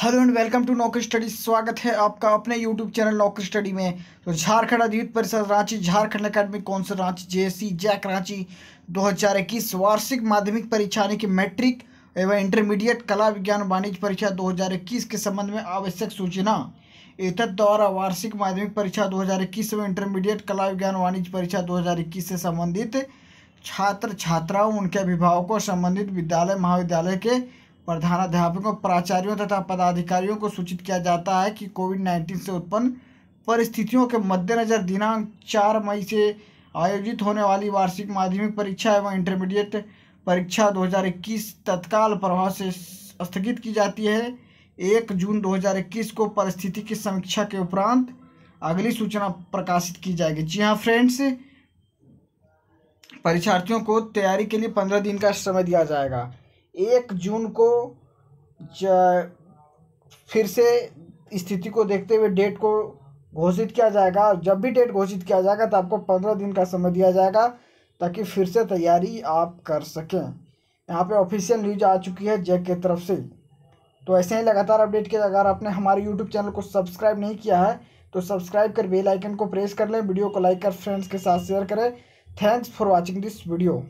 hello and welcome to Naukri study स्वागत है आपका अपने यूट्यूब चैनल नौकरी स्टडी में तो झारखंड अधिवित परिषद Ranchi Jharkhand academic council Ranchi JSC JAC Ranchi 2021 वार्षिक माध्यमिक परीक्षा यानी कि मैट्रिक एवं इंटरमीडिएट कला विज्ञान वाणिज्य परीक्षा 2021 के संबंध में आवश्यक सूचना एतद द्वारा वार्षिक माध्यमिक परीक्षा इक्कीस एवं इंटरमीडिएट कला विज्ञान वाणिज्य परीक्षा इक्कीस से संबंधित छात्र छात्राओं उनके अभिभावकों संबंधित विद्यालय महाविद्यालय के प्रधानाध्यापकों प्राचार्यों तथा पदाधिकारियों को सूचित किया जाता है कि कोविड नाइन्टीन से उत्पन्न परिस्थितियों के मद्देनज़र दिनांक चार मई से आयोजित होने वाली वार्षिक माध्यमिक परीक्षा एवं इंटरमीडिएट परीक्षा 2021 तत्काल प्रभाव से स्थगित की जाती है एक जून 2021 को परिस्थिति की समीक्षा के उपरांत अगली सूचना प्रकाशित की जाएगी जी हाँ फ्रेंड्स परीक्षार्थियों को तैयारी के लिए पंद्रह दिन का समय दिया जाएगा एक जून को फिर से स्थिति को देखते हुए डेट को घोषित किया जाएगा जब भी डेट घोषित किया जाएगा तो आपको पंद्रह दिन का समय दिया जाएगा ताकि फिर से तैयारी आप कर सकें यहाँ पे ऑफिशियल न्यूज आ चुकी है जैक की तरफ से तो ऐसे ही लगातार अपडेट किया अगर आपने हमारे यूट्यूब चैनल को सब्सक्राइब नहीं किया है तो सब्सक्राइब कर बेल आइकन को प्रेस कर लें वीडियो को लाइक कर फ्रेंड्स के साथ शेयर करें thanks for watching this video